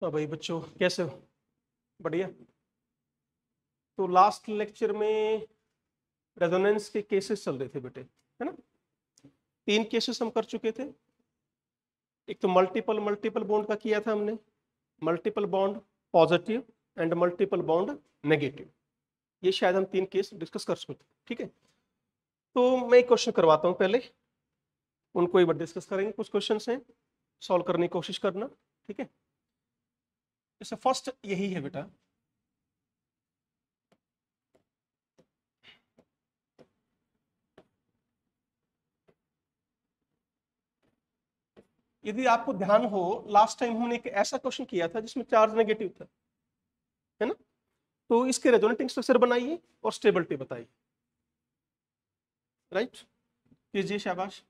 तो भाई बच्चों कैसे हो बढ़िया तो लास्ट लेक्चर में रेजोनेंस के केसेस चल रहे थे बेटे है ना तीन केसेस हम कर चुके थे एक तो मल्टीपल मल्टीपल बॉन्ड का किया था हमने multiple bond positive and multiple bond negative ये शायद हम तीन केस डिस्कस कर चुके थे ठीक है तो मैं एक क्वेश्चन करवाता हूँ पहले उनको एक बार डिस्कस करेंगे कुछ क्वेश्चन हैं सॉल्व करने की कोशिश करना ठीक है जैसे फर्स्ट यही है बेटा यदि आपको ध्यान हो लास्ट टाइम हमने एक ऐसा क्वेश्चन किया था जिसमें चार्ज नेगेटिव था है ना तो इसके रेजोनेटिंग स्ट्रक्चर बनाइए और स्टेबिलिटी बताइए राइट कीजिए शाबाश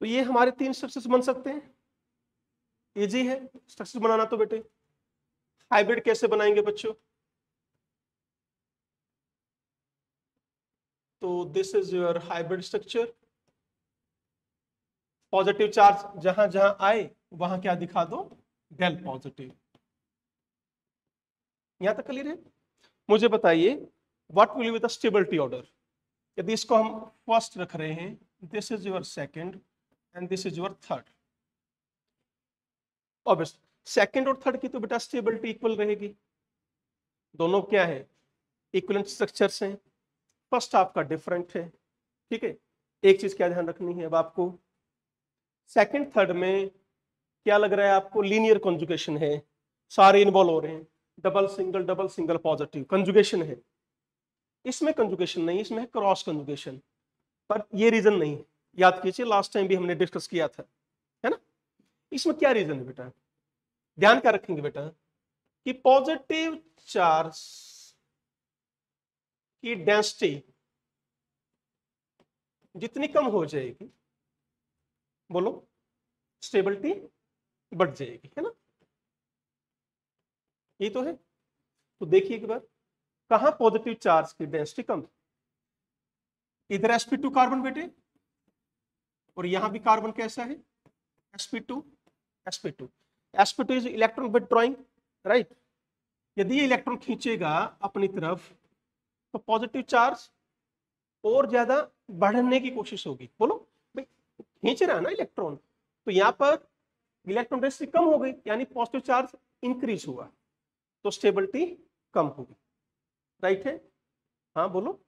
तो ये हमारे तीन स्ट्रक्चर्स बन सकते हैं इजी है स्ट्रक्चर बनाना तो बेटे हाइब्रिड कैसे बनाएंगे बच्चों तो this is your hybrid structure positive charge जहां जहां आए वहां क्या दिखा दो डेल पॉजिटिव यहां तक क्लियर है मुझे बताइए what will be the stability order यदि इसको हम फर्स्ट रख रहे हैं this is your second and this is your third obvious second और थर्ड की तो बेटा स्टेबिलिटी इक्वल रहेगी दोनों क्या है इक्वल स्ट्रक्चर्स हैं फर्स्ट आपका डिफरेंट है ठीक है एक चीज क्या ध्यान रखनी है अब आपको सेकंड थर्ड में क्या लग रहा है आपको लीनियर कंजुगेशन है सारे इन्वॉल्व हो रहे हैं double single double single positive conjugation है इसमें कंजुगेशन नहीं इसमें है क्रॉस कंजुगेशन पर ये रीजन नहीं है याद कीजिए लास्ट टाइम भी हमने डिस्कस किया था है ना इसमें क्या रीजन है बेटा ध्यान क्या रखेंगे बेटा कि पॉजिटिव चार्ज की डेंसिटी जितनी कम हो जाएगी बोलो स्टेबिलिटी बढ़ जाएगी है ना ये तो है तो देखिए एक बार कहा पॉजिटिव चार्ज की डेंसिटी कम इधर टू कार्बन बेटे और यहां भी कार्बन कैसा है sp2 sp2 sp2 is electron withdrawing right यदि ये इलेक्ट्रॉन खींचेगा अपनी तरफ तो पॉजिटिव चार्ज और ज्यादा बढ़ने की कोशिश होगी बोलो भाई खींच रहा है ना इलेक्ट्रॉन तो यहां पर इलेक्ट्रॉन डेंसिटी कम हो गई यानी पॉजिटिव चार्ज इंक्रीज हुआ तो स्टेबिलिटी कम होगी राइट है हाँ बोलो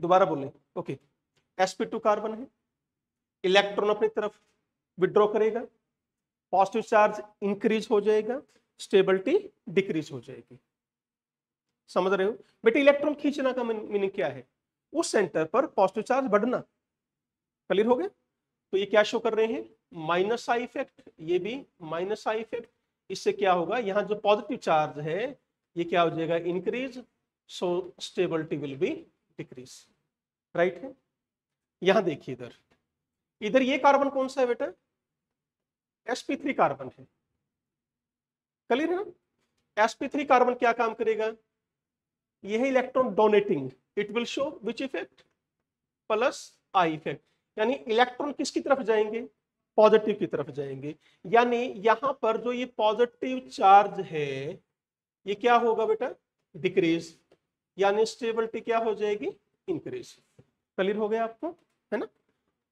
दोबारा बोले ओके sp2 कार्बन है इलेक्ट्रॉन अपनी तरफ विड्रॉ करेगा पॉजिटिव चार्ज इंक्रीज हो जाएगा स्टेबिलिटी डिक्रीज हो जाएगी समझ रहे हो बेटे इलेक्ट्रॉन खींचना का मीनिंग क्या है उस सेंटर पर पॉजिटिव चार्ज बढ़ना क्लियर हो गया तो ये क्या शो कर रहे हैं माइनस आई इफेक्ट ये भी माइनस आई इफेक्ट इससे क्या होगा यहाँ जो पॉजिटिव चार्ज है ये क्या हो जाएगा increase so stability will be decrease right है यहां देखिए इधर इधर ये कार्बन कौन सा है बेटा sp3 कार्बन है क्लियर है ना sp3 कार्बन क्या काम करेगा यह electron donating it will show which effect plus I effect यानी इलेक्ट्रॉन किसकी तरफ जाएंगे पॉजिटिव की तरफ जाएंगे यानी यहां पर जो ये पॉजिटिव चार्ज है ये क्या होगा बेटा डिक्रीज यानी स्टेबिलिटी क्या हो जाएगी इंक्रीज क्लियर हो गया आपको है ना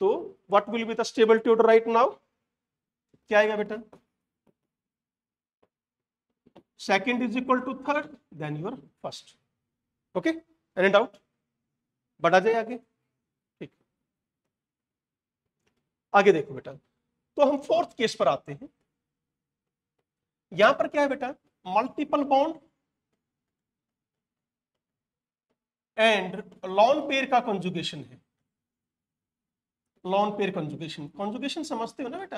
तो what will be the stable ट्यूड राइट नाउ क्या आएगा बेटा second is equal to third then your first okay any doubt बढ़ा जाए आगे ठीक आगे देखो बेटा तो हम फोर्थ केस पर आते हैं यहां पर क्या है बेटा multiple bond and lone pair का कंजुगेशन है लॉन पेयर कंजुगेशन कंजुगेशन समझते हो ना बेटा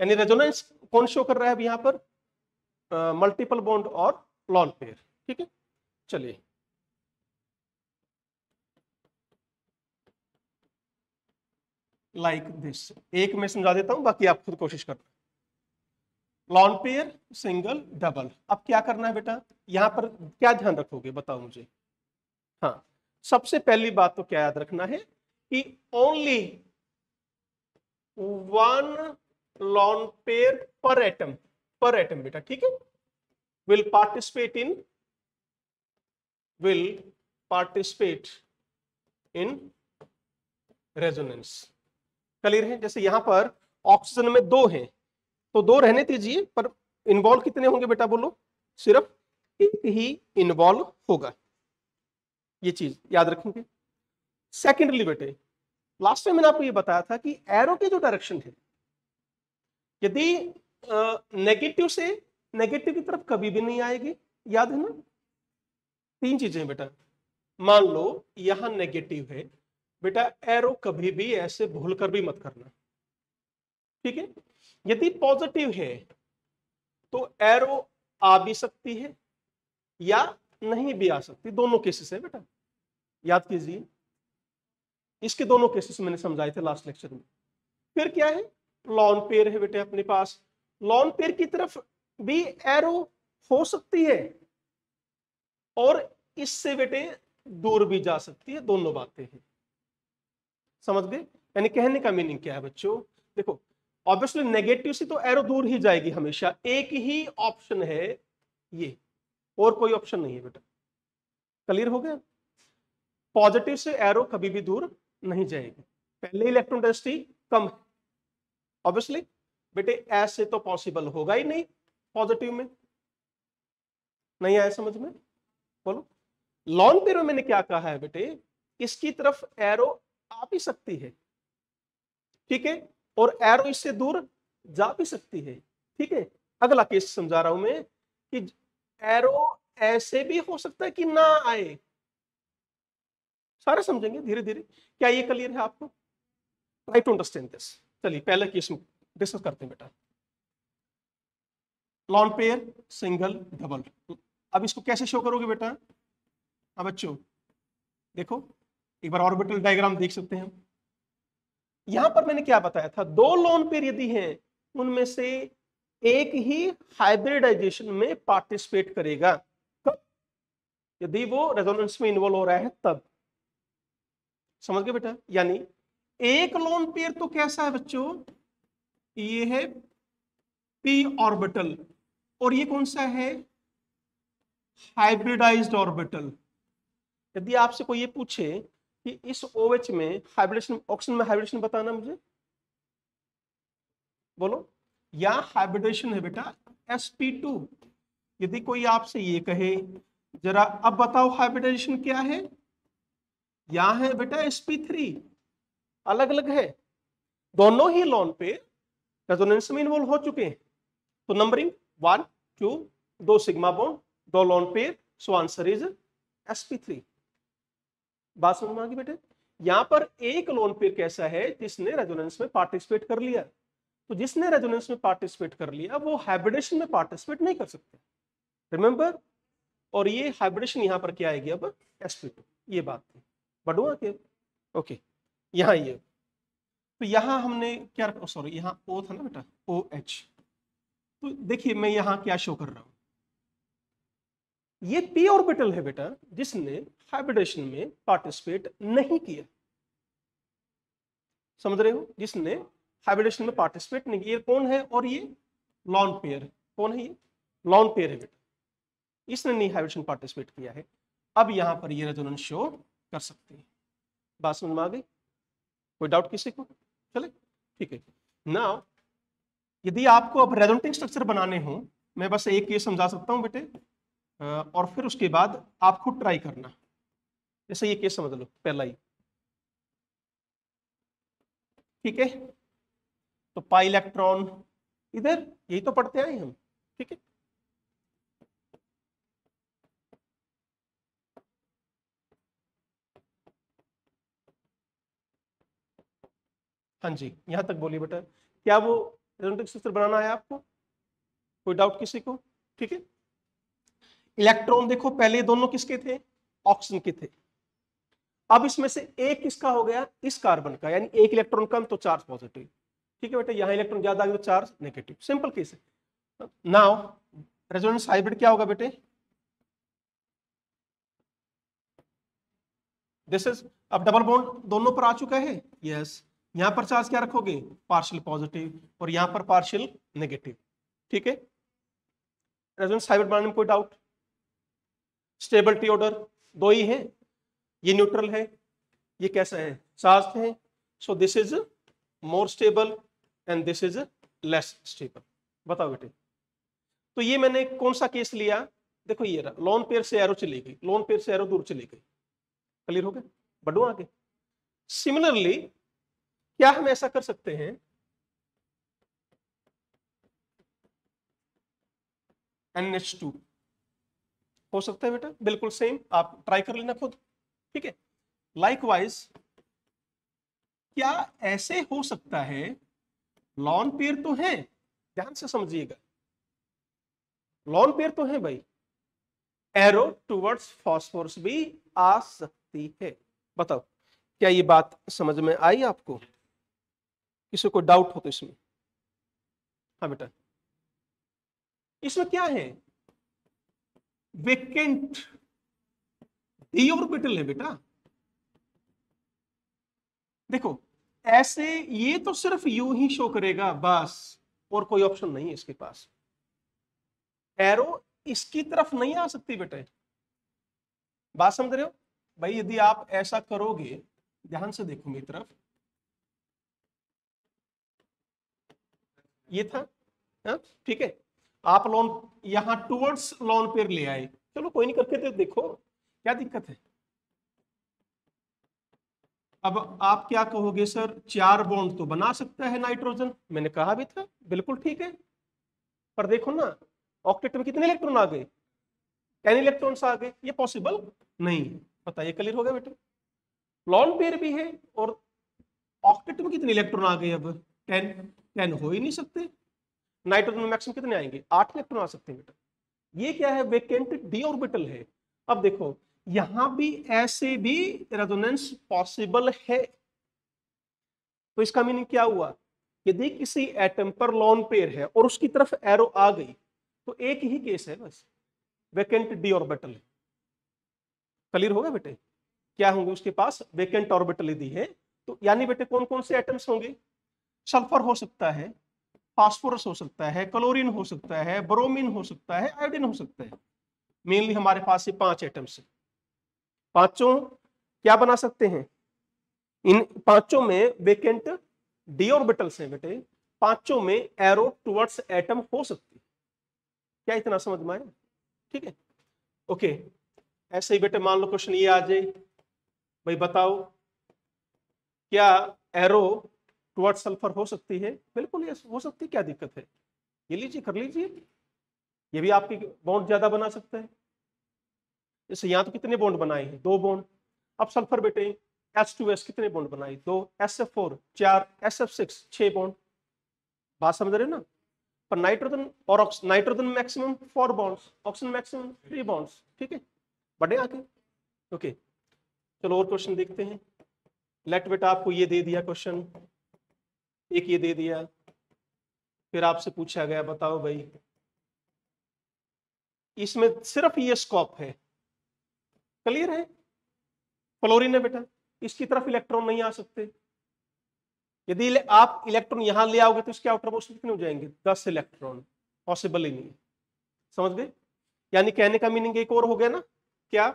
यानी रेजोनेंस कौन शो कर रहा है अब यहां पर मल्टीपल uh, बॉन्ड और लॉन पेयर ठीक है चलिए लाइक like दिस एक मैं समझा देता हूं बाकी आप खुद कोशिश कर लॉन पेयर सिंगल डबल अब क्या करना है बेटा यहां पर क्या ध्यान रखोगे बताओ मुझे हाँ सबसे पहली बात तो क्या याद रखना है कि ओनली वन लॉन पेयर पर एटम पर एटम बेटा ठीक है will participate in will participate in resonance clear है जैसे यहां पर ऑक्सीजन में दो हैं तो दो रहने दीजिए पर इन्वॉल्व कितने होंगे बेटा बोलो सिर्फ एक ही इन्वॉल्व होगा ये चीज याद रखेंगे सेकेंडली बेटे लास्ट टाइम मैंने आपको ये बताया था कि एरो के जो डायरेक्शन है यदि नेगेटिव से नेगेटिव की तरफ कभी भी नहीं आएगी याद है ना तीन चीजें बेटा मान लो यहां नेगेटिव है बेटा एरो कभी भी ऐसे भूल कर भी मत करना ठीक है यदि पॉजिटिव है तो एरो आ भी सकती है या नहीं भी आ सकती दोनों केसेस है बेटा याद कीजिए इसके दोनों केसेस मैंने समझाए थे लास्ट लेक्चर में फिर क्या है लॉन पेयर है बेटे अपने पास लॉन पेयर की तरफ भी एरो हो सकती है और इससे बेटे दूर भी जा सकती है दोनों बातें हैं समझ गए यानी कहने का मीनिंग क्या है बच्चों देखो ऑब्वियसली नेगेटिव से तो एरो दूर ही जाएगी हमेशा एक ही ऑप्शन है ये और कोई ऑप्शन नहीं है बेटा क्लियर हो गया पॉजिटिव से एरो कभी भी दूर नहीं जाएगी पहले इलेक्ट्रॉन डेंसिटी कम है ऑब्वियसली बेटे ऐसे तो पॉसिबल होगा ही नहीं पॉजिटिव में नहीं आया समझ में बोलो लॉन्ग पेरो मैंने क्या कहा है बेटे इसकी तरफ एरो आ भी सकती है ठीक है और एरो इससे दूर जा भी सकती है ठीक है अगला केस समझा रहा हूं मैं कि एरो ऐसे भी हो सकता है कि ना आए सारा समझेंगे धीरे धीरे क्या ये क्लियर है आपको ट्राई टू अंडरस्टैंड दिस चलिए पहले केस डिस्कस करते हैं बेटा लॉन पेयर सिंगल डबल अब इसको कैसे शो करोगे बेटा हाँ बच्चों देखो एक बार ऑर्बिटल डायग्राम देख सकते हैं यहां पर मैंने क्या बताया था दो लोन पेयर यदि हैं उनमें से एक ही हाइब्रिडाइजेशन में पार्टिसिपेट करेगा कब यदि वो रेजोनेंस में इन्वॉल्व हो रहा है तब समझ गए बेटा यानी एक लोन पेयर तो कैसा है बच्चों ये है पी ऑर्बिटल और ये कौन सा है हाइब्रिडाइज्ड ऑर्बिटल यदि आपसे कोई ये पूछे कि इस ओएच में हाइब्रिडेशन ऑक्सीजन में हाइब्रिडेशन बताना मुझे बोलो या हाइब्रिडेशन है बेटा टू यदि कोई आपसे ये कहे जरा अब बताओ हाइब्रिडाइजेशन क्या है यहां है बेटा एसपी थ्री अलग अलग है दोनों ही लोन पे रेजोनेंस में इन्वॉल्व हो चुके हैं तो नंबरिंग वन टू दो सिग्मा बॉन्ड दो lone pair so answer is SP three बात समझ में आ गई बेटे यहां पर एक लोन पेयर कैसा है जिसने रेजोनेंस में पार्टिसिपेट कर लिया तो जिसने रेजोनेंस में पार्टिसिपेट कर लिया वो हाइब्रिडेशन में पार्टिसिपेट नहीं कर सकते रिमेंबर और ये हाइब्रिडेशन यहां पर क्या आएगी अब एसपी टू ये बात थी बडुआ के ओके यहाँ ये तो यहाँ हमने क्या रखा सॉरी यहाँ ओ था ना बेटा ओ एच तो देखिए मैं यहाँ क्या शो कर रहा हूँ ये पी ऑर्बिटल है बेटा जिसने हाइब्रिडेशन में पार्टिसिपेट नहीं किया समझ रहे हो जिसने हाइब्रिडेशन में पार्टिसिपेट नहीं किया कौन है और ये लॉन पेयर कौन है ये लॉन पेयर है बेटा इसने नहीं हाइब्रिडेशन पार्टिसिपेट किया है अब यहां पर ये रेजोनेंस शो कर सकते हैं बात समझ में आ गई कोई डाउट किसी को चले ठीक है ना यदि आपको अब रेजोनेटिंग स्ट्रक्चर बनाने हो मैं बस एक ये समझा सकता हूँ बेटे और फिर उसके बाद आप खुद ट्राई करना जैसे ये केस समझ लो पहला ही ठीक है तो पाई इलेक्ट्रॉन इधर यही तो पढ़ते आए हम ठीक है हाँ जी यहाँ तक बोलिए बेटा क्या वो रेजोनेटिक स्ट्रक्चर बनाना है आपको कोई डाउट किसी को ठीक है इलेक्ट्रॉन देखो पहले दोनों किसके थे ऑक्सीजन के थे अब इसमें से एक किसका हो गया इस कार्बन का यानी एक इलेक्ट्रॉन कम तो चार्ज पॉजिटिव ठीक है बेटा यहाँ इलेक्ट्रॉन ज्यादा आगे तो चार्ज नेगेटिव सिंपल केस है नाउ रेजोनेंस हाइब्रिड क्या होगा बेटे दिस इज अब डबल बॉन्ड दोनों पर आ चुका है यस yes. यहां पर चार्ज क्या रखोगे पार्शियल पॉजिटिव और यहां पर पार्शियल नेगेटिव ठीक है रेजोनेंस हाइब्रिड बनाने में कोई डाउट स्टेबल टी ऑर्डर दो ही है ये न्यूट्रल है ये कैसा है चार्ज है so this is more stable and this is less stable बताओ बेटे तो ये मैंने कौन सा केस लिया देखो ये रहा लोन पेयर से एरो चली गई लोन पेयर से एरो दूर चली गई क्लियर हो गया बडू आगे सिमिलरली क्या हम ऐसा कर सकते हैं एनएच टू हो सकता है बेटा बिल्कुल सेम आप ट्राई कर लेना खुद ठीक है लाइकवाइज क्या ऐसे हो सकता है लॉन पेयर तो है ध्यान से समझिएगा लॉन पेयर तो है भाई एरो टूवर्ड्स फॉस्फोरस भी आ सकती है बताओ क्या ये बात समझ में आई आपको किसी को डाउट हो तो इसमें हाँ बेटा इसमें क्या है वेकेंट डी ऑर्बिटल है बेटा देखो ऐसे ये तो सिर्फ यू ही शो करेगा बस और कोई ऑप्शन नहीं है इसके पास एरो इसकी तरफ नहीं आ सकती बेटे बात समझ रहे हो भाई यदि आप ऐसा करोगे ध्यान से देखो मेरी तरफ ये था हा? ठीक है आप लोन यहाँ टूवर्ड्स लोन पेयर ले आए चलो कोई नहीं करके देखो क्या दिक्कत है अब आप क्या कहोगे सर चार बॉन्ड तो बना सकता है नाइट्रोजन मैंने कहा भी था बिल्कुल ठीक है पर देखो ना ऑक्टेट में कितने इलेक्ट्रॉन आ गए टेन इलेक्ट्रॉन आ गए ये पॉसिबल नहीं है बताइए क्लियर हो गया बेटे लॉन्ग पेयर भी है और ऑक्टेट में कितने इलेक्ट्रॉन आ गए अब टेन टेन हो ही नहीं सकते नाइट्रोजन में मैक्सिमम कितने आएंगे आठ इलेक्ट्रॉन आ सकते हैं बेटा ये क्या है वेकेंट डी ऑर्बिटल है अब देखो यहां भी ऐसे भी रेजोनेंस पॉसिबल है तो इसका मीनिंग क्या हुआ यदि किसी एटम पर लॉन पेयर है और उसकी तरफ एरो आ गई तो एक ही केस है बस वेकेंट डी ऑर्बिटल है क्लियर होगा बेटे क्या होंगे उसके पास वेकेंट ऑर्बिटल यदि है तो यानी बेटे कौन कौन से एटम्स होंगे सल्फर हो सकता है फास्फोरस हो सकता है क्लोरीन हो सकता है ब्रोमीन हो सकता है आयोडीन हो सकता है मेनली हमारे पास ये पांच एटम्स हैं पांचों क्या बना सकते हैं इन पांचों में वेकेंट डी ऑर्बिटल्स हैं बेटे पांचों में एरो टुवर्ड्स एटम हो सकती है क्या इतना समझ में आए ठीक है ओके ऐसे ही बेटे मान लो क्वेश्चन ये आ जाए भाई बताओ क्या एरो टूअर्ड सल्फर हो सकती है बिल्कुल ये हो सकती क्या दिक्कत है ये लीजिए कर लीजिए ये भी आपके बॉन्ड ज्यादा बना सकते हैं जैसे यहाँ तो कितने बॉन्ड बनाए हैं दो बॉन्ड अब सल्फर बेटे एस टू एस कितने बॉन्ड बनाए दो एस एफ फोर चार एस एफ सिक्स छः बॉन्ड बात समझ रहे ना पर नाइट्रोजन और nitrogen maximum four bonds oxygen maximum three bonds ठीक है बढ़े आके ओके चलो और क्वेश्चन देखते हैं लेट बेटा आपको ये दे दिया क्वेश्चन एक ये दे दिया फिर आपसे पूछा गया बताओ भाई इसमें सिर्फ ये स्कोप है क्लियर है फ्लोरीन है बेटा इसकी तरफ इलेक्ट्रॉन नहीं आ सकते यदि आप इलेक्ट्रॉन यहां ले आओगे तो इसके आउटर मोस्ट कितने हो जाएंगे दस इलेक्ट्रॉन पॉसिबल ही नहीं समझ गए यानी कहने का मीनिंग एक और हो गया ना क्या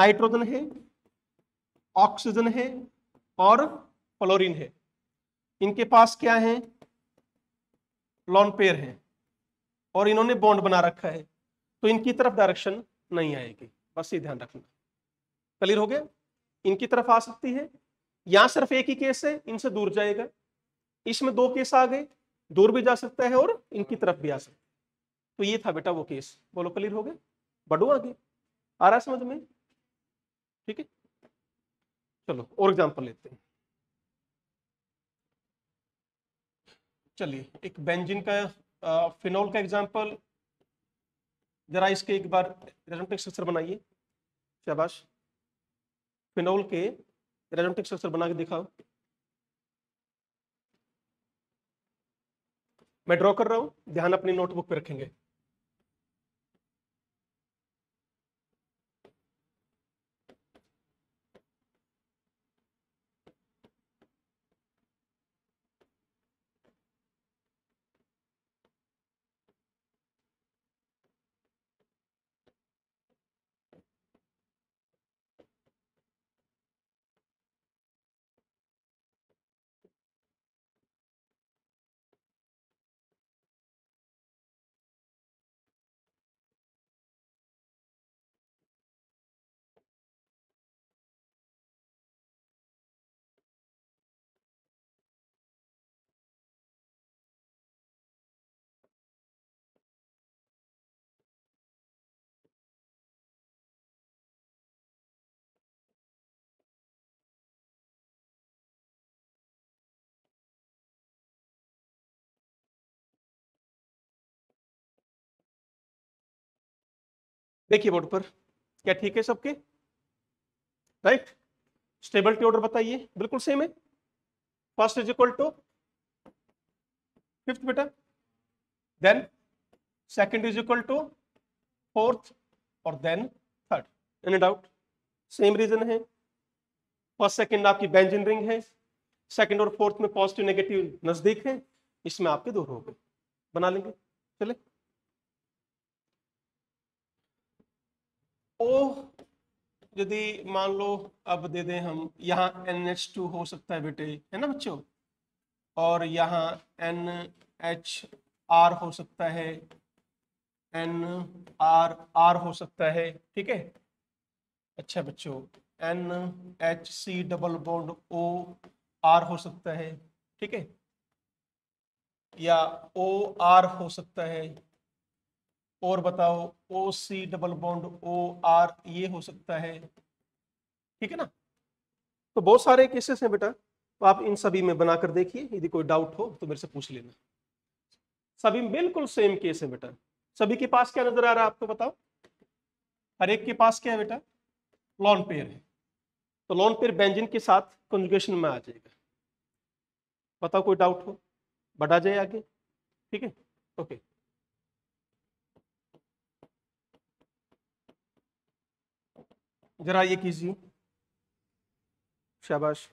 नाइट्रोजन है ऑक्सीजन है और फ्लोरीन है इनके पास क्या है लॉन पेयर है और इन्होंने बॉन्ड बना रखा है तो इनकी तरफ डायरेक्शन नहीं आएगी बस ये ध्यान रखना क्लियर हो गया इनकी तरफ आ सकती है यहां सिर्फ एक ही केस है इनसे दूर जाएगा इसमें दो केस आ गए दूर भी जा सकता है और इनकी तरफ भी आ सकता है तो ये था बेटा वो केस बोलो क्लियर हो गया बढ़ो आगे आ रहा समझ में ठीक है चलो और एग्जाम्पल लेते हैं चलिए एक बेंजिन का फिनोल का एग्जाम्पल जरा इसके एक बार रेजोमेटिक स्ट्रक्चर बनाइए शाबाश फिनोल के रेजोमेटिक स्ट्रक्चर बना के दिखाओ मैं ड्रॉ कर रहा हूँ ध्यान अपनी नोटबुक पे रखेंगे देखिए बोर्ड पर क्या ठीक है सबके राइट स्टेबल ऑर्डर बताइए बिल्कुल सेम है first is equal to fifth बेटा then second is equal to fourth और then third any doubt same reason है फर्स्ट सेकंड आपकी बेंजिन रिंग है सेकंड और फोर्थ में पॉजिटिव नेगेटिव नजदीक है इसमें आपके दो हो गए बना लेंगे चले ओ यदि मान लो अब दे दें हम यहाँ एन एच टू हो सकता है बेटे है ना बच्चों और यहाँ एन एच आर हो सकता है एन आर आर हो सकता है ठीक है अच्छा बच्चों N H C double bond O R हो सकता है ठीक है या ओ आर हो सकता है और बताओ O C double bond O R ये हो सकता है ठीक है ना तो बहुत सारे केसेस हैं बेटा तो आप इन सभी में बनाकर देखिए यदि कोई डाउट हो तो मेरे से पूछ लेना सभी बिल्कुल सेम केस है बेटा सभी के पास क्या नजर आ रहा है आपको बताओ हर एक के पास क्या है बेटा लॉन पेयर है तो लॉन पेयर बेंजिन के साथ कंजुगेशन में आ जाएगा बताओ कोई डाउट हो बढ़ा जाए आगे ठीक है ओके जरा ये कीजिए शाबाश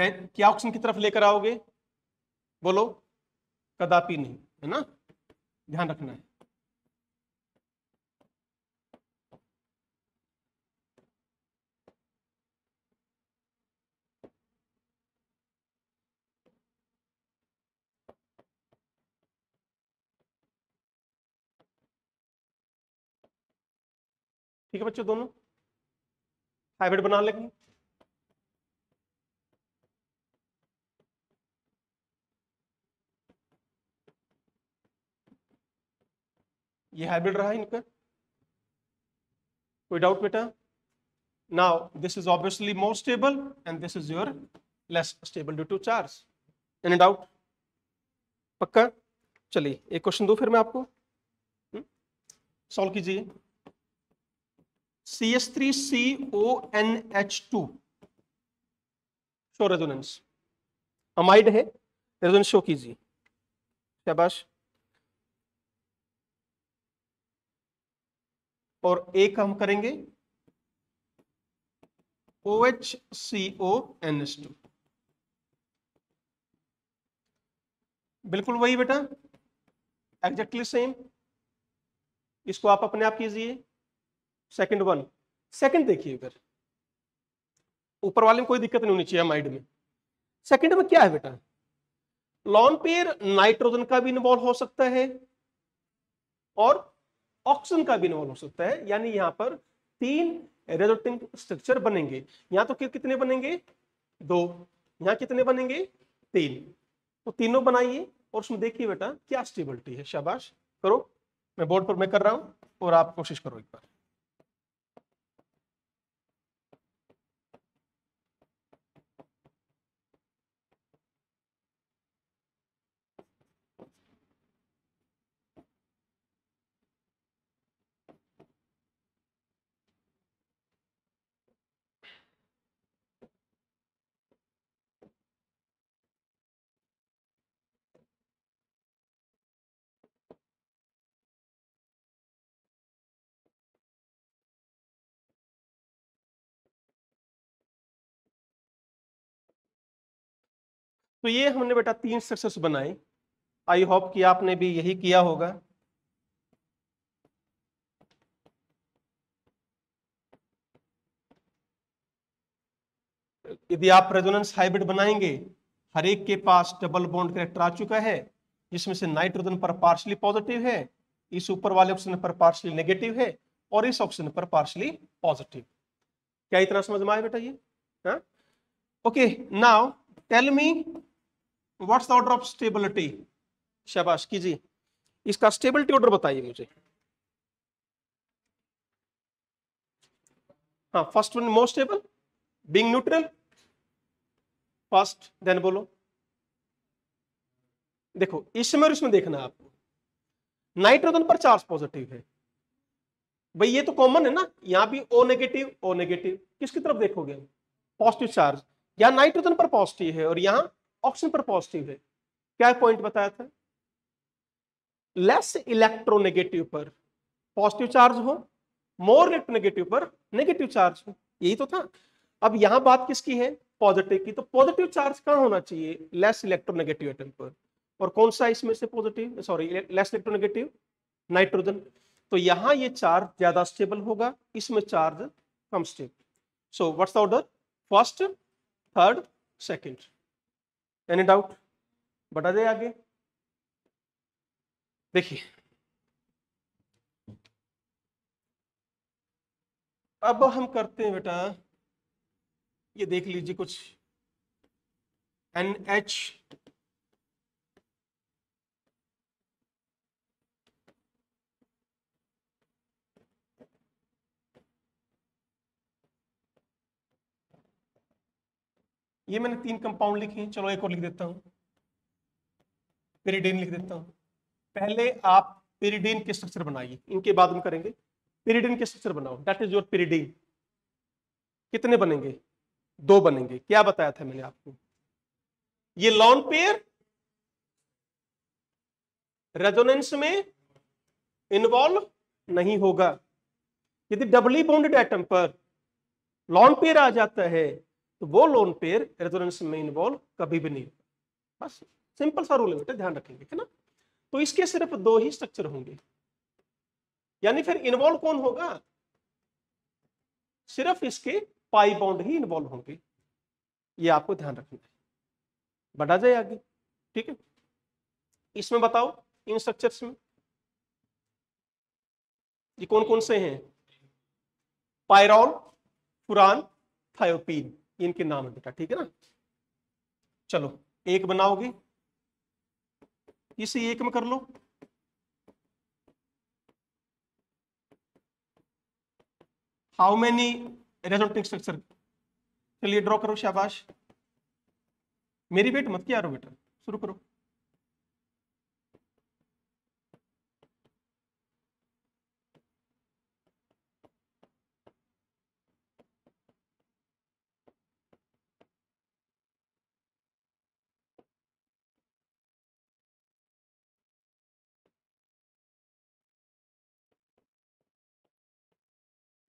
क्या ऑप्शन की तरफ लेकर आओगे बोलो कदापि नहीं है ना ध्यान रखना है ठीक है बच्चों दोनों हाइब्रिड बना लेंगे ये हाइब्रिड रहा इनका कोई डाउट बेटा now this is obviously more stable and this is your less stable due to charge any doubt पक्का चलिए एक क्वेश्चन दो फिर मैं आपको सॉल्व हम्म? कीजिए C S three C O N H two show resonance amide है रेजोनेंस शो कीजिए शाबाश और एक हम करेंगे O H C O N H two बिल्कुल वही बेटा एग्जैक्टली सेम इसको आप अपने आप कीजिए सेकंड वन सेकंड देखिए फिर ऊपर वाले में कोई दिक्कत नहीं होनी चाहिए माइंड में सेकंड में क्या है बेटा लॉन पेयर नाइट्रोजन का भी इन्वॉल्व हो सकता है और ऑक्सीजन का भी इन्वॉल्व हो सकता है यानी यहां पर तीन रेजोटिंग स्ट्रक्चर बनेंगे यहां तो कितने बनेंगे दो यहां कितने बनेंगे तीन तो तीनों बनाइए और उसमें देखिए बेटा क्या स्टेबिलिटी है शाबाश करो मैं बोर्ड पर मैं कर रहा हूं और आप कोशिश करो एक बार तो ये हमने बेटा तीन सक्सेस बनाए आई होप कि आपने भी यही किया होगा यदि आप रेजोनेंस हाइब्रिड बनाएंगे हर एक के पास डबल बॉन्ड करेक्टर आ चुका है जिसमें से नाइट्रोजन पर पार्शली पॉजिटिव है इस ऊपर वाले ऑप्शन पर पार्शली नेगेटिव है और इस ऑप्शन पर पार्शली पॉजिटिव क्या इतना समझ में आया बेटा ये okay now tell me what's the order of stability शाबाश कीजिए इसका स्टेबिलिटी ऑर्डर बताइए मुझे हाँ first one most stable being neutral first then बोलो देखो इसमें और इसमें देखना है आपको नाइट्रोजन पर चार्ज पॉजिटिव है भाई ये तो कॉमन है ना यहां भी ओ नेगेटिव ओ नेगेटिव किसकी तरफ देखोगे पॉजिटिव चार्ज यहां नाइट्रोजन पर पॉजिटिव है और यहां ऑक्सीजन पर पॉजिटिव है क्या पॉइंट बताया था लेस इलेक्ट्रोनेगेटिव पर पॉजिटिव चार्ज हो मोर इलेक्ट्रोनेगेटिव पर नेगेटिव चार्ज हो यही तो था अब यहां बात किसकी है पॉजिटिव की तो पॉजिटिव चार्ज कहां होना चाहिए लेस इलेक्ट्रोनेगेटिव एटम पर और कौन सा इसमें से positive sorry less electronegative nitrogen तो यहां ये चार्ज ज्यादा स्टेबल होगा इसमें चार्ज कम stable so what's the order first third second any doubt बता दे आगे देखिए अब हम करते हैं बेटा ये देख लीजिए कुछ एन एच ये मैंने तीन कंपाउंड लिखे हैं चलो एक और लिख देता हूं पेरिडेन लिख देता हूं पहले आप पेरिडेन के स्ट्रक्चर बनाइए इनके बाद हम करेंगे पेरिडेन के स्ट्रक्चर बनाओ दैट इज योर पेरिडेन कितने बनेंगे दो बनेंगे क्या बताया था मैंने आपको ये लॉन पेयर रेजोनेंस में इन्वॉल्व नहीं होगा यदि डबली बाउंडेड एटम पर लॉन पेयर आ जाता है तो वो लोन पेयर रेजोनेंस में इन्वॉल्व कभी भी नहीं होगा बस सिंपल सा रूल है बेटा ध्यान रखेंगे है ना तो इसके सिर्फ दो ही स्ट्रक्चर होंगे यानी फिर इन्वॉल्व कौन होगा सिर्फ इसके पाई बाउंड ही इन्वॉल्व होंगे ये आपको ध्यान रखना है बढ़ा जाए आगे ठीक है इसमें बताओ इन स्ट्रक्चर्स में ये कौन कौन से हैं पायरॉल पुरान थायोपीन इनके नाम है बेटा ठीक है ना चलो एक बनाओगे इसे एक में कर लो हाउ मैनी रेजोल्टिंग स्ट्रक्चर चलिए ड्रॉ करो शाबाश मेरी बेट मत किया बेटा शुरू करो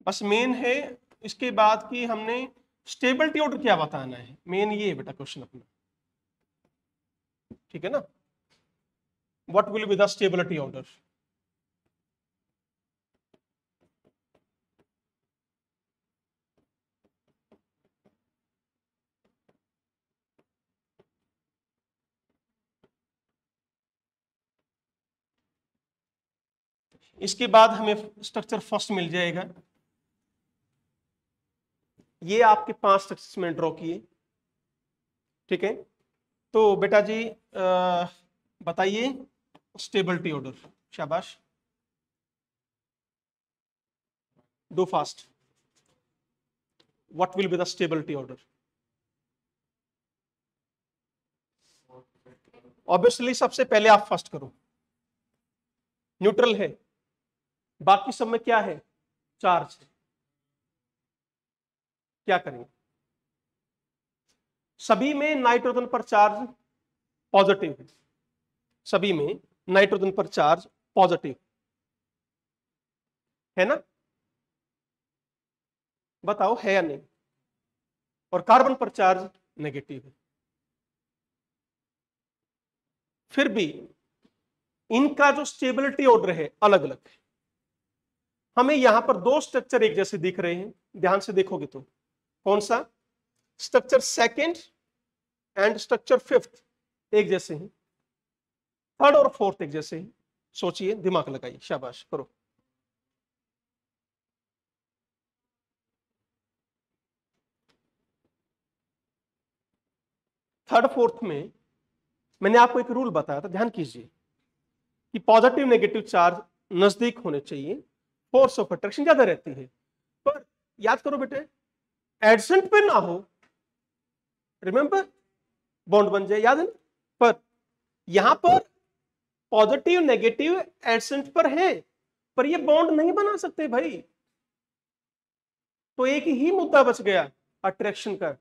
बस मेन है इसके बाद कि हमने स्टेबिलिटी ऑर्डर क्या बताना है मेन ये है बेटा क्वेश्चन अपना ठीक है ना what will be the stability order इसके बाद हमें स्ट्रक्चर फर्स्ट मिल जाएगा ये आपके पांच सक्सेस में ड्रॉ किए ठीक है तो बेटा जी बताइए स्टेबिलिटी ऑर्डर शाबाश do fast what will be the stability order obviously सबसे पहले आप फर्स्ट करो न्यूट्रल है बाकी सब में क्या है चार्ज है क्या करेंगे सभी में नाइट्रोजन पर चार्ज पॉजिटिव है सभी में नाइट्रोजन पर चार्ज पॉजिटिव है ना बताओ है या नहीं और कार्बन पर चार्ज नेगेटिव है फिर भी इनका जो स्टेबिलिटी ऑर्डर है अलग अलग है हमें यहां पर दो स्ट्रक्चर एक जैसे दिख रहे हैं ध्यान से देखोगे तो कौन सा structure second and structure fifth एक जैसे ही थर्ड और फोर्थ एक जैसे ही सोचिए दिमाग लगाइए शाबाश करो थर्ड फोर्थ में मैंने आपको एक रूल बताया था ध्यान कीजिए कि पॉजिटिव नेगेटिव चार्ज नजदीक होने चाहिए फोर्स ऑफ अट्रैक्शन ज्यादा रहती है पर याद करो बेटे एडसेंट पे ना हो रिमेंबर बॉन्ड बन जाए याद है ना पर यहां पर पॉजिटिव नेगेटिव एडसेंट पर है पर ये बॉन्ड नहीं बना सकते भाई तो एक ही मुद्दा बच गया अट्रैक्शन का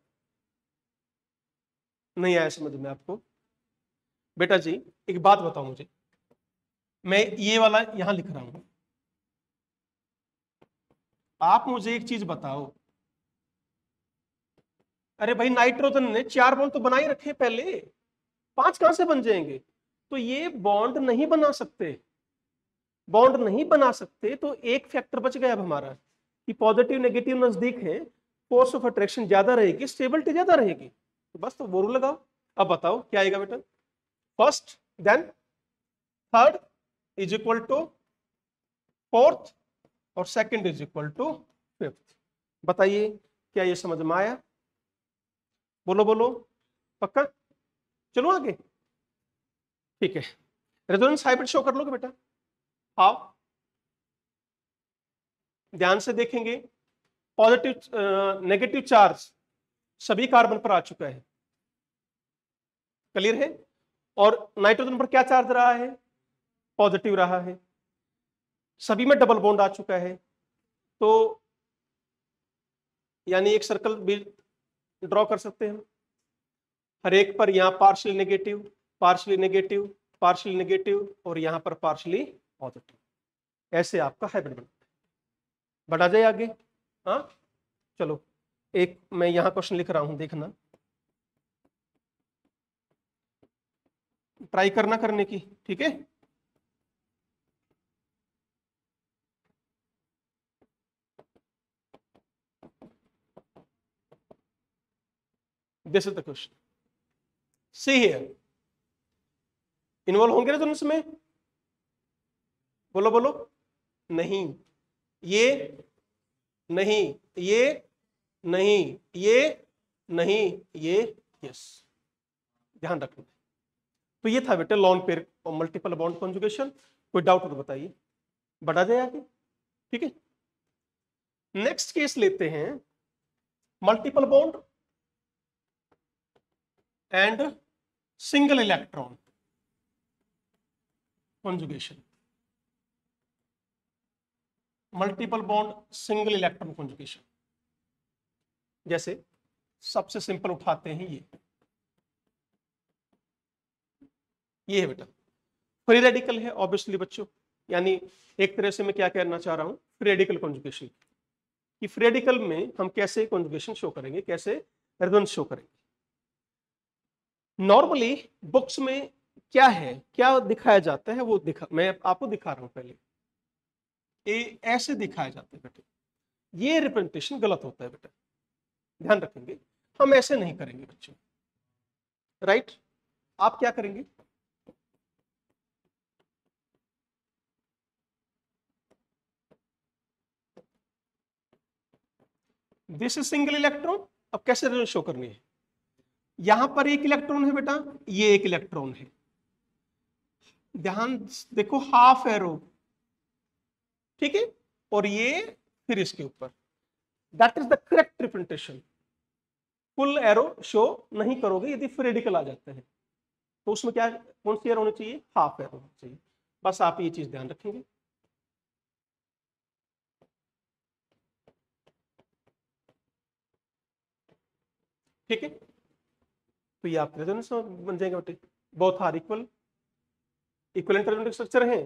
नहीं आया समझ में आपको बेटा जी एक बात बताओ मुझे मैं ये वाला यहां लिख रहा हूं आप मुझे एक चीज बताओ अरे भाई नाइट्रोजन ने चार बॉन्ड तो बना ही रखे पहले पांच कहां से बन जाएंगे तो ये बॉन्ड नहीं बना सकते बॉन्ड नहीं बना सकते तो एक फैक्टर बच गया अब हमारा कि पॉजिटिव नेगेटिव नजदीक है फोर्स ऑफ अट्रैक्शन ज्यादा रहेगी स्टेबिलिटी ज्यादा रहेगी तो बस तो बोरू लगाओ अब बताओ क्या आएगा बेटा first then third is equal to fourth और second is equal to fifth बताइए क्या ये समझ में आया बोलो बोलो पक्का चलो आगे ठीक है रेजोनेंस हाइब्रिड शो कर लोगे बेटा हाउ ध्यान से देखेंगे पॉजिटिव नेगेटिव चार्ज सभी कार्बन पर आ चुका है क्लियर है और नाइट्रोजन पर क्या चार्ज रहा है पॉजिटिव रहा है सभी में डबल बॉन्ड आ चुका है तो यानी एक सर्कल ड्रॉ कर सकते हैं हर एक पर यहाँ partly negative partially negative partially negative और यहाँ पर पार्शली पॉजिटिव ऐसे आपका हाइब्रिड बनता है बढ़ा जाए आगे हाँ चलो एक मैं यहाँ क्वेश्चन लिख रहा हूँ देखना ट्राई करना करने की ठीक है this is the question see here involve होंगे ना तुम इसमें बोलो बोलो नहीं ये नहीं ये नहीं ये नहीं ये यस ध्यान रखना तो ये था बेटे लॉन्ग पेयर और मल्टीपल बॉन्ड कॉन्जुगेशन कोई डाउट हो तो बताइए बढ़ा जाए आगे ठीक है नेक्स्ट केस लेते हैं multiple bond and single electron conjugation multiple bond single electron conjugation जैसे सबसे सिंपल उठाते हैं ये ये है बेटा फ्री रेडिकल है ऑब्वियसली बच्चों यानी एक तरह से मैं क्या कहना चाह रहा हूं फ्री रेडिकल कॉन्जुगेशन कि फ्री रेडिकल में हम कैसे कॉन्जुकेशन शो करेंगे कैसे रिजन शो करेंगे नॉर्मली बुक्स में क्या है क्या दिखाया जाता है वो दिखा मैं आपको दिखा रहा हूं पहले ये ऐसे दिखाया जाता है बेटे ये रिप्रेजेंटेशन गलत होता है बेटा ध्यान रखेंगे हम ऐसे नहीं करेंगे बच्चों राइट right? आप क्या करेंगे दिस इज सिंगल इलेक्ट्रॉन अब कैसे शो करनी है यहां पर एक इलेक्ट्रॉन है बेटा ये एक इलेक्ट्रॉन है ध्यान देखो हाफ एरो ठीक है और ये फिर इसके ऊपर that is the correct representation full arrow show नहीं करोगे यदि फ्रेडिकल आ जाते हैं तो उसमें क्या कौन सी एयर होनी चाहिए हाफ एयर होनी चाहिए बस आप ये चीज ध्यान रखेंगे ठीक है तो ये आपके रेजोनेंस तो बन जाएंगे बेटे बोथ आर इक्वल इक्वल इंटरजोनिक स्ट्रक्चर है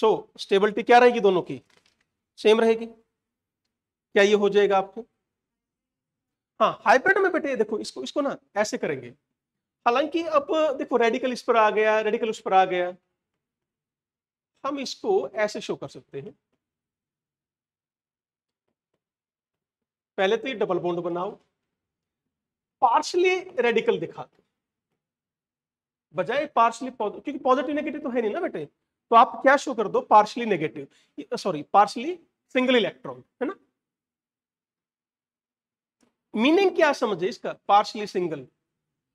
सो स्टेबिलिटी क्या रहेगी दोनों की सेम रहेगी क्या ये हो जाएगा आपको हाँ हाइब्रिड में बेटे देखो इसको इसको ना ऐसे करेंगे हालांकि अब देखो रेडिकल इस पर आ गया रेडिकल उस पर आ गया हम इसको ऐसे शो कर सकते हैं पहले तो ये डबल बॉन्ड बनाओ पार्शली रेडिकल दिखा दो बजाय पार्शली क्योंकि पॉजिटिव नेगेटिव तो है नहीं ना बेटे तो आप क्या शो कर दो partly negative sorry partly single electron है ना मीनिंग क्या समझे इसका पार्शली सिंगल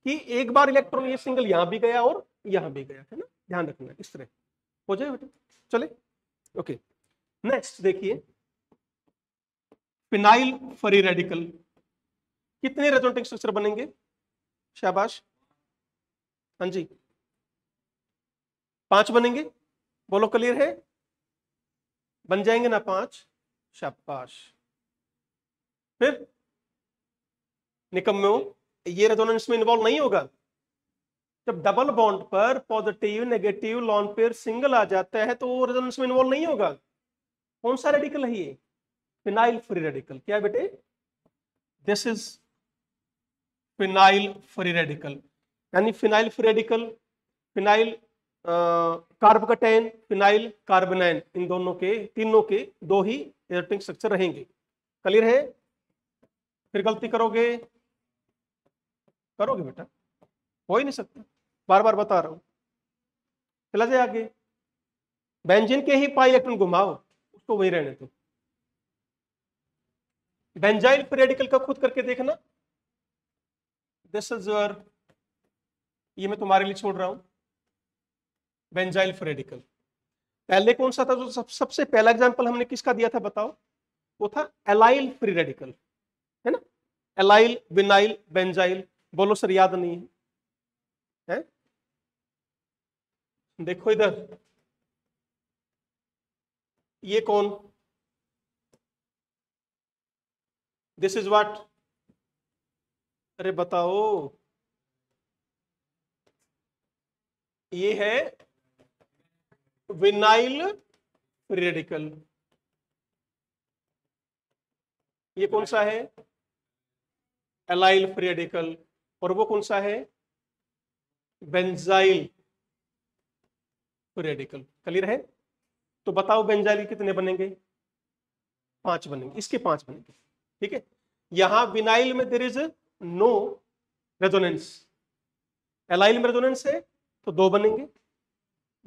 कि एक बार इलेक्ट्रॉन ये सिंगल यहां भी गया और यहां भी गया है ना ध्यान रखना इस तरह हो जाए बेटे चले ओके नेक्स्ट देखिए फिनाइल फरी रेडिकल कितने रेजोनेटिंग स्ट्रक्चर बनेंगे शाबाश हाँ जी पांच बनेंगे बोलो क्लियर है बन जाएंगे ना पांच शाबाश फिर निकम ये रेजोनेंस में इन्वॉल्व नहीं होगा जब डबल बॉन्ड पर positive negative lone pair single आ जाता है तो वो रेजोनेंस में इन्वॉल्व नहीं होगा कौन सा रेडिकल है ये फिनाइल फ्री रेडिकल क्या बेटे this is phenyl free radical यानी phenyl free radical phenyl carbocation phenyl carbanion इन दोनों के तीनों के दो ही एरोटिक स्ट्रक्चर रहेंगे क्लियर है फिर गलती करोगे करोगे बेटा हो ही नहीं सकता बार बार बता रहा हूं चला जाए आगे बेंजीन के ही पाई इलेक्ट्रॉन घुमाओ उसको वही रहने दो बेंजाइल फ्री रेडिकल का खुद करके देखना दिस इज योर ये मैं तुम्हारे लिए छोड़ रहा हूं बेंजाइल फ्रेडिकल पहले कौन सा था जो सब, सबसे पहला एग्जाम्पल हमने किसका दिया था बताओ वो था एलाइल फ्री रेडिकल है ना एलाइल विनाइल बेंजाइल बोलो सर याद नहीं है, है? देखो इधर ये कौन दिस इज व्हाट अरे बताओ ये है विनाइल रेडिकल ये कौन सा है एलाइल फ्री और वो कौन सा है बेंजाइल फ्रेडिकल क्लियर है तो बताओ बेंजाइल कितने बनेंगे पांच बनेंगे इसके पांच बनेंगे ठीक है यहां विनाइल में there is no resonance allyl में रेजोनेंस है तो दो बनेंगे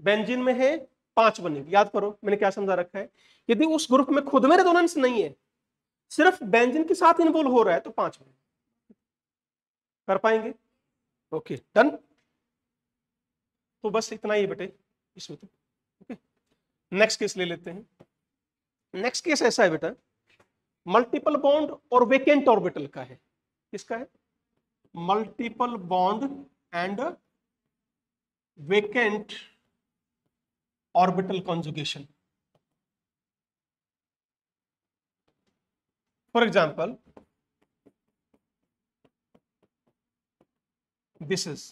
बेंजीन में है पांच बनेंगे याद करो मैंने क्या समझा रखा है यदि उस ग्रुप में खुद में रेजोनेंस नहीं है सिर्फ बेंजीन के साथ इन्वॉल्व हो रहा है तो पांच बनेंगे कर पाएंगे ओके डन तो बस इतना ही बेटे इसमें तो ओके नेक्स्ट केस ले लेते हैं नेक्स्ट केस ऐसा है बेटा मल्टीपल बॉन्ड और वेकेंट ऑर्बिटल का है किसका है multiple bond and vacant orbital conjugation for example this is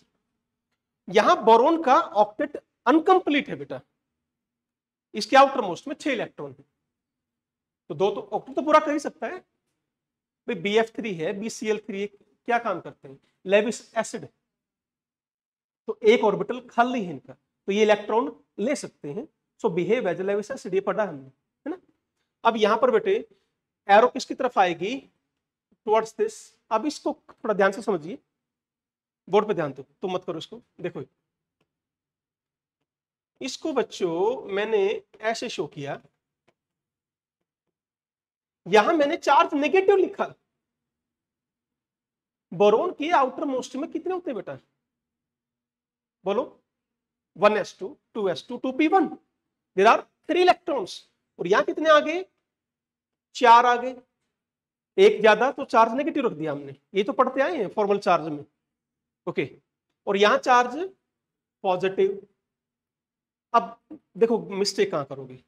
यहां बोरोन का ऑक्टेट अनकंप्लीट है बेटा इसके आउटर मोस्ट में छह इलेक्ट्रॉन है तो दो तो ऑक्टेट तो पूरा कर ही सकता है बी एफ थ्री है बी सी एल थ्री क्या काम करते हैं लेविस एसिड तो एक ऑर्बिटल खाली है इनका तो ये इलेक्ट्रॉन ले सकते हैं so behave as Lewis acid ये पढ़ा हमने है ना अब यहां पर बेटे एरो किसकी तरफ आएगी टुवर्ड्स दिस अब इसको थोड़ा ध्यान से समझिए बोर्ड पे ध्यान दो तो मत करो इसको देखो इसको बच्चों मैंने ऐसे शो किया यहां मैंने चार्ज नेगेटिव लिखा बोरोन के आउटर मोस्ट में कितने होते हैं बेटा बोलो one s two two s two two p one there are three electrons और यहां कितने आ गए चार आ गए एक ज्यादा तो चार्ज नेगेटिव रख दिया हमने ये तो पढ़ते आए हैं फॉर्मल चार्ज में ओके okay. और यहां चार्ज पॉजिटिव अब देखो मिस्टेक कहां करोगे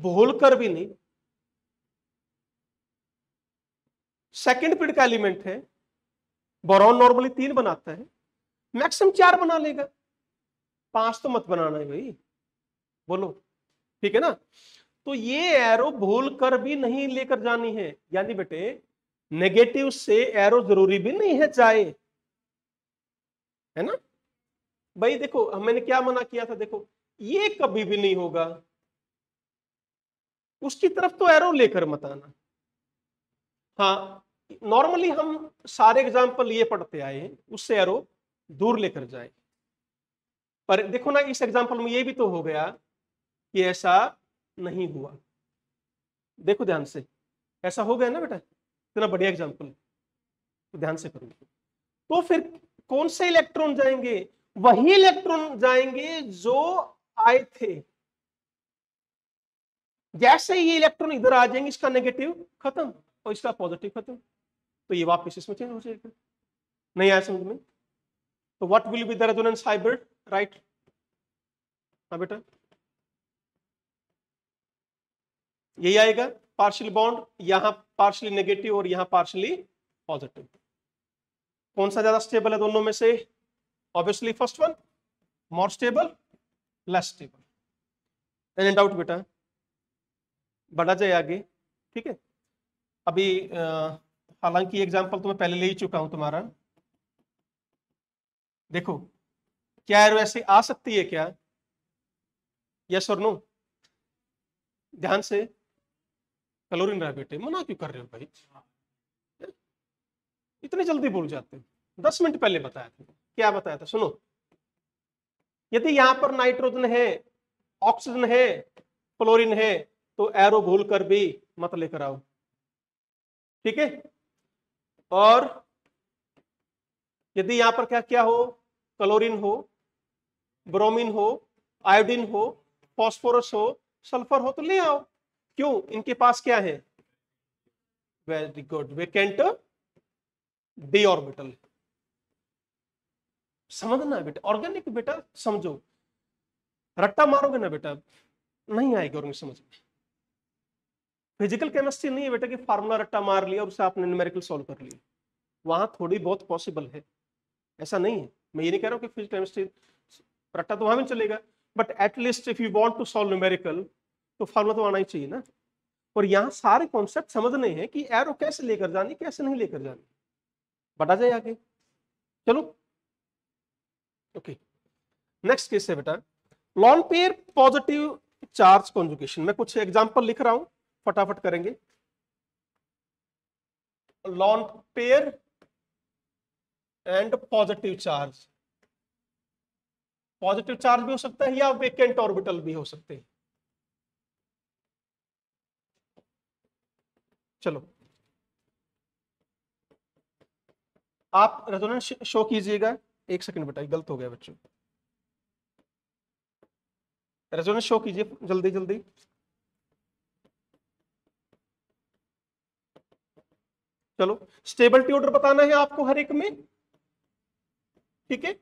भूल कर भी नहीं सेकेंड पीड का एलिमेंट है बोरॉन नॉर्मली तीन बनाता है मैक्सिमम चार बना लेगा पांच तो मत बनाना है भाई बोलो ठीक है ना तो ये एरो भूल कर भी नहीं लेकर जानी है यानी बेटे नेगेटिव से एरो जरूरी भी नहीं है चाहे है ना भाई देखो मैंने क्या मना किया था देखो ये कभी भी नहीं होगा उसकी तरफ तो एरो लेकर मत आना हाँ नॉर्मली हम सारे एग्जाम्पल ये पढ़ते आए हैं उससे एरो दूर लेकर जाए पर देखो ना इस एग्जाम्पल में ये भी तो हो गया कि ऐसा नहीं हुआ देखो ध्यान से ऐसा हो गया ना बेटा इतना बढ़िया एग्जाम्पल तो ध्यान से करो तो फिर कौन से इलेक्ट्रॉन जाएंगे वही इलेक्ट्रॉन जाएंगे जो आए थे जैसे ये इलेक्ट्रॉन इधर आ जाएंगे इसका नेगेटिव खत्म और इसका पॉजिटिव खत्म तो ये वापस इसमें चेंज हो जाएगा नहीं आया समझ में तो what will be the resonance hybrid right हाँ बेटा यही आएगा पार्शियल बॉन्ड यहां पार्शियली नेगेटिव और यहां पार्शियली पॉजिटिव कौन सा ज्यादा स्टेबल है दोनों में से obviously first one more stable less stable any doubt बेटा बढ़ा जाए आगे ठीक है अभी आ, हालांकि एग्जाम्पल तो मैं पहले ले ही चुका हूं तुम्हारा देखो क्या एरो ऐसे आ सकती है क्या यस और नो ध्यान से कलोरिन रहा बेटे मना क्यों कर रहे हो भाई इतने जल्दी भूल जाते हो दस मिनट पहले बताया था क्या बताया था सुनो यदि यहां पर नाइट्रोजन है ऑक्सीजन है क्लोरीन है तो एरो भूल कर भी मत लेकर आओ ठीक है और यदि यहां पर क्या क्या हो क्लोरीन हो ब्रोमीन हो आयोडीन हो फॉस्फोरस हो सल्फर हो तो ले आओ क्यों इनके पास क्या है very good vacant D orbital समझना बेटा ऑर्गेनिक बेटा समझो रट्टा मारोगे ना बेटा नहीं आएगी और समझ में फिजिकल केमिस्ट्री नहीं है बेटा कि फार्मूला रट्टा मार लिया और उसे आपने न्यूमेरिकल सॉल्व कर लिया वहाँ थोड़ी बहुत पॉसिबल है ऐसा नहीं है मैं ये नहीं कह रहा हूँ कि फिजिकल केमिस्ट्री रट्टा तो वहाँ भी चलेगा but at least if you want to solve numerical तो फार्मूला तो आना ही चाहिए ना और यहाँ सारे कॉन्सेप्ट समझने हैं कि एरो कैसे लेकर जानी कैसे नहीं लेकर जानी बटा जाए आगे चलो ओके नेक्स्ट केस है बेटा lone pair positive charge conjugation मैं कुछ एग्जाम्पल लिख रहा हूँ फटाफट करेंगे lone pair and positive charge positive charge भी हो सकता है या वेकेंट ऑर्बिटल भी हो सकते हैं चलो आप रेजोनेंस शो कीजिएगा एक सेकंड बेटा गलत हो गया बच्चों रेजोनेंस शो कीजिए जल्दी जल्दी चलो स्टेबल टी ऑर्डर बताना है आपको हर एक में ठीक है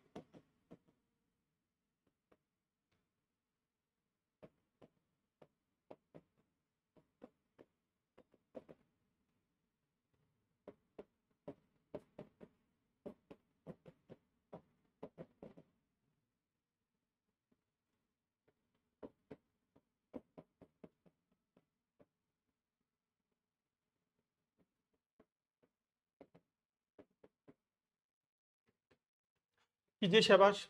कीजिए शहबाश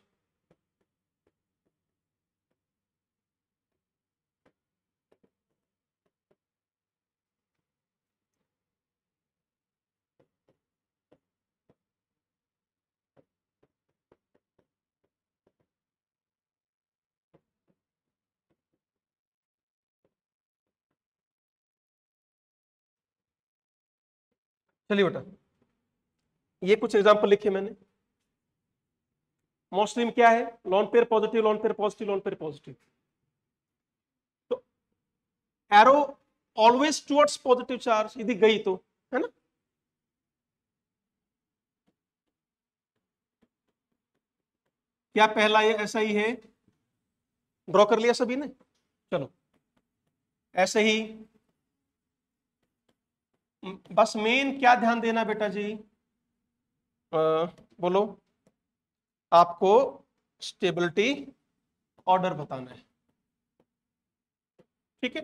चलिए बेटा ये कुछ एग्जाम्पल लिखे मैंने मोस्टली में क्या है lone pair positive lone pair positive lone pair positive तो arrow always towards positive charge यदि गई तो है ना क्या पहला ये ऐसा ही है ड्रॉ कर लिया सभी ने चलो ऐसे ही बस मेन क्या ध्यान देना बेटा जी आ, बोलो आपको स्टेबिलिटी ऑर्डर बताना है ठीक है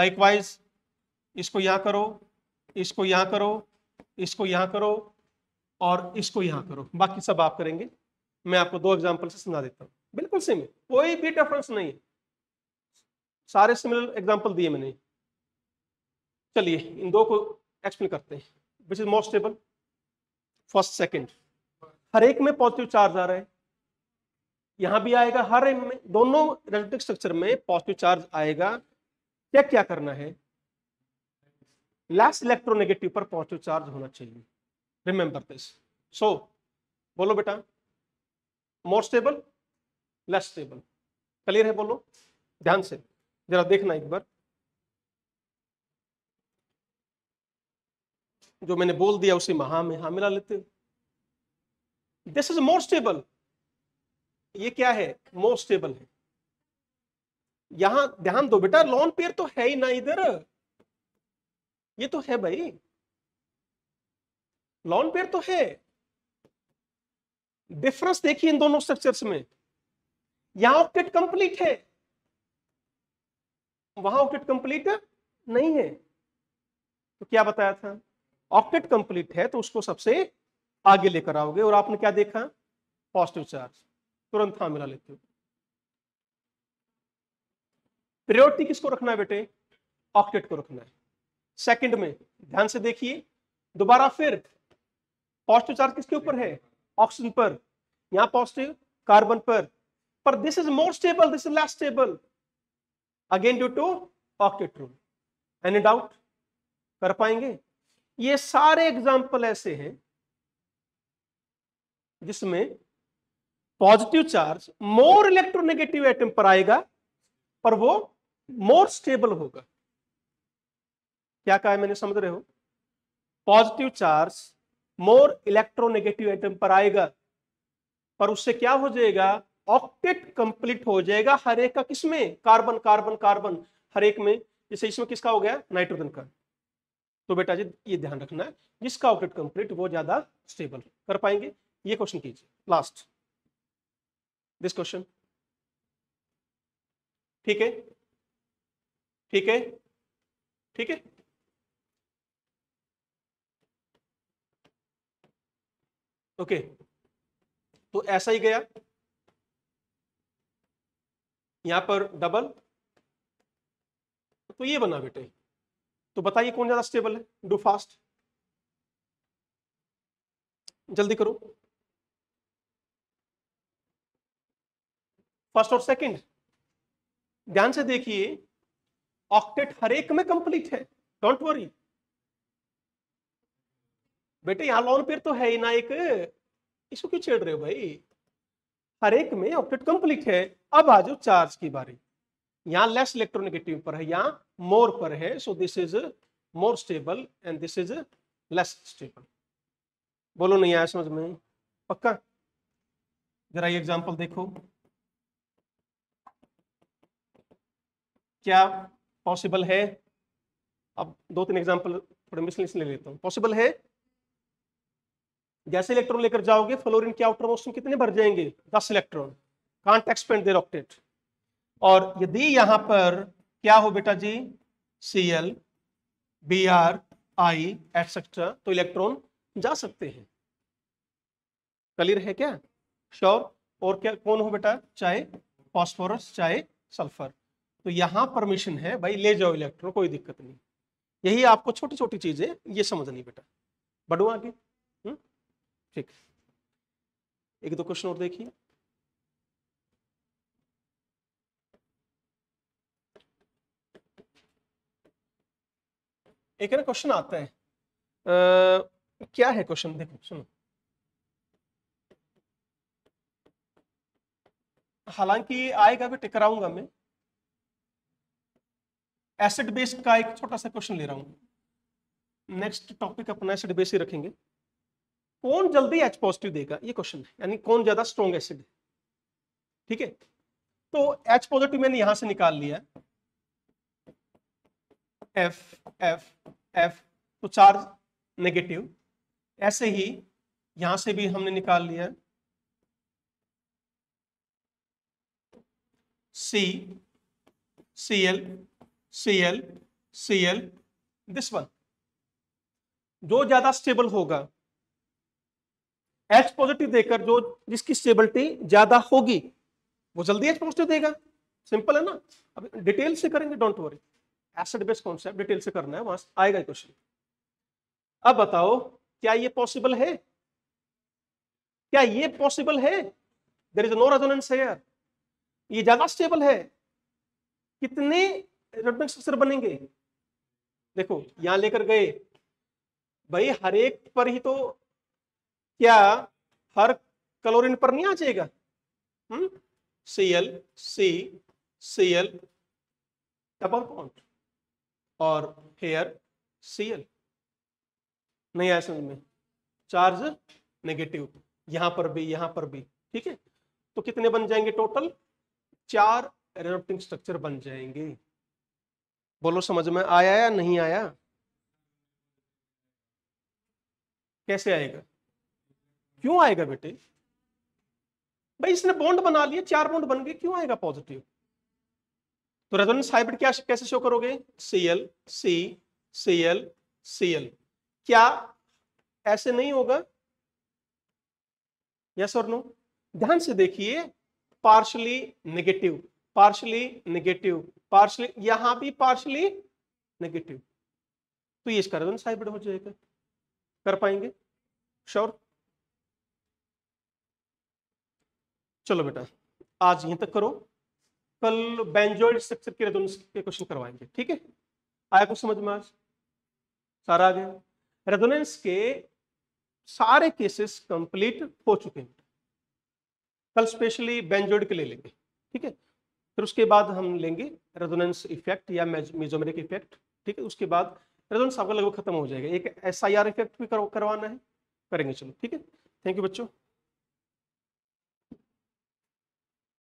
लाइकवाइज इसको यहां करो इसको यहां करो इसको यहां करो और इसको यहां करो बाकी सब आप करेंगे मैं आपको दो एग्जांपल से समझा देता हूं बिल्कुल सेम है कोई भी डिफरेंस नहीं है सारे सिमिलर एग्जांपल दिए मैंने चलिए इन दो को एक्सप्लेन करते हैं which is most stable first second हर एक में पॉजिटिव चार्ज आ रहा है यहां भी आएगा हर एक में दोनों रेजोनेटिक स्ट्रक्चर में पॉजिटिव चार्ज आएगा क्या क्या करना है लास्ट इलेक्ट्रोनेगेटिव पर पॉजिटिव चार्ज होना चाहिए रिमेंबर दिस सो बोलो बेटा more stable less stable clear है बोलो ध्यान से जरा देखना एक बार जो मैंने बोल दिया उसे महा में हा मिला लेते हो दिस इज मोर स्टेबल ये क्या है मोर स्टेबल है यहां ध्यान दो बेटा लॉन पेयर तो है ही ना इधर ये तो है भाई लॉन पेयर तो है डिफरेंस देखिए इन दोनों स्ट्रक्चर्स में यहां ऑक्टेट कंप्लीट है वहां ऑक्टेट कंप्लीट नहीं है तो क्या बताया था ऑक्टेट कंप्लीट है तो उसको सबसे आगे लेकर आओगे और आपने क्या देखा पॉजिटिव चार्ज तुरंत हाँ मिला लेते हो प्रियोरिटी किसको रखना है बेटे ऑक्टेट को रखना है सेकंड में ध्यान से देखिए दोबारा फिर पॉजिटिव चार्ज किसके ऊपर है ऑक्सीजन पर यहां पॉजिटिव कार्बन पर पर this is more stable this is less stable again due to octet rule any doubt कर पाएंगे ये सारे एग्जाम्पल ऐसे हैं जिसमें positive charge more electronegative atom पर आएगा पर वो मोर स्टेबल होगा क्या कहा मैंने समझ रहे हो positive charge more electronegative atom पर आएगा पर उससे क्या हो जाएगा ऑक्टेट कंप्लीट हो जाएगा हर एक का किसमें कार्बन कार्बन कार्बन हर एक में जैसे इसमें किसका हो गया नाइट्रोजन का तो बेटा जी ये ध्यान रखना है जिसका ऑपरेट कंप्लीट वो ज्यादा स्टेबल कर पाएंगे ये क्वेश्चन कीजिए लास्ट दिस क्वेश्चन ठीक है ठीक है ठीक है ओके तो ऐसा ही गया यहां पर डबल तो ये बना बेटे तो बताइए कौन ज्यादा स्टेबल है डू फास्ट जल्दी करो फर्स्ट और सेकंड ध्यान से देखिए ऑक्टेट हर एक में कंप्लीट है डोंट वरी बेटे यहां लॉन पेयर तो है ही ना एक इसको क्यों छेड़ रहे हो भाई हर एक में ऑक्टेट कंप्लीट है अब आ जाओ चार्ज की बारी यहाँ लेस इलेक्ट्रोनेगेटिव पर है यहाँ मोर पर है so this is more stable and this is less stable बोलो नहीं आया समझ में पक्का जरा ये एग्जांपल देखो क्या पॉसिबल है अब दो तीन एग्जांपल थोड़े मिसलिस ले लेता हूँ पॉसिबल है जैसे इलेक्ट्रॉन लेकर जाओगे फ्लोरीन के आउटर मोस्ट कितने भर जाएंगे दस electron can't expand their octet और यदि यहां पर क्या हो बेटा जी C L B R I etcetera तो इलेक्ट्रॉन जा सकते हैं क्लियर है क्या श्योर और क्या कौन हो बेटा चाहे फॉस्फोरस चाहे सल्फर तो यहां परमिशन है भाई ले जाओ इलेक्ट्रॉन कोई दिक्कत नहीं यही आपको छोटी छोटी चीजें ये समझनी बेटा बढ़ू आगे हम्म? ठीक एक दो क्वेश्चन और देखिए एक ना क्वेश्चन आता है आ, क्या है क्वेश्चन देखो सुनो हालांकि आएगा भी टिकराऊंगा मैं एसिड बेस का एक छोटा सा क्वेश्चन ले रहा हूं नेक्स्ट टॉपिक अपना एसिड बेस ही रखेंगे कौन जल्दी एच पॉजिटिव देगा ये क्वेश्चन है यानी कौन ज्यादा स्ट्रॉन्ग एसिड है ठीक है तो एच पॉजिटिव मैंने यहां से निकाल लिया एफ एफ एफ तो चार्ज नेगेटिव ऐसे ही यहां से भी हमने निकाल लिया C C L C L C L this one जो ज्यादा स्टेबल होगा एच पॉजिटिव देकर जो जिसकी स्टेबिलिटी ज्यादा होगी वो जल्दी एच पॉजिटिव देगा सिंपल है ना अब डिटेल से करेंगे don't worry acid base concept detail से करना है वहां आएगा क्वेश्चन अब बताओ क्या ये पॉसिबल है क्या ये पॉसिबल है there is no resonance here ये ज्यादा स्टेबल है कितने स्ट्रक्चर बनेंगे देखो यहां लेकर गए भाई हर एक पर ही तो क्या हर क्लोरीन पर नहीं आ जाएगा hmm C L C C L double bond और हेयर सी एल नहीं आया समझ में चार्ज नेगेटिव यहां पर भी यहां पर भी ठीक है तो कितने बन जाएंगे टोटल चार एरोप्टिंग स्ट्रक्चर बन जाएंगे बोलो समझ में आया या नहीं आया कैसे आएगा क्यों आएगा बेटे भाई इसने बॉन्ड बना लिए चार बॉन्ड बन गए क्यों आएगा पॉजिटिव तो रेजोनेंस हाइब्रिड क्या कैसे शो करोगे C L C C L C L क्या ऐसे नहीं होगा यस और नो ध्यान से देखिए partially negative partially negative partially यहां भी पार्शली नेगेटिव तो ये इसका रेजोनेंस हाइब्रिड हो जाएगा कर पाएंगे श्योर चलो बेटा आज यहीं तक करो कल बेंजोइड स्ट्रक्चर के दोनों के क्वेश्चन करवाएंगे ठीक है आया कुछ समझ में आज सारा आ गया रेजोनेंस के सारे केसेस कंप्लीट हो चुके हैं कल स्पेशली बेंजोइड के ले लेंगे ठीक है फिर उसके बाद हम लेंगे रेजोनेंस इफेक्ट या मेजोमेरिक इफेक्ट ठीक है उसके बाद रेजोनेंस आपका लगभग खत्म हो जाएगा एक एस इफेक्ट भी करवाना है करेंगे चलो ठीक है थैंक यू बच्चों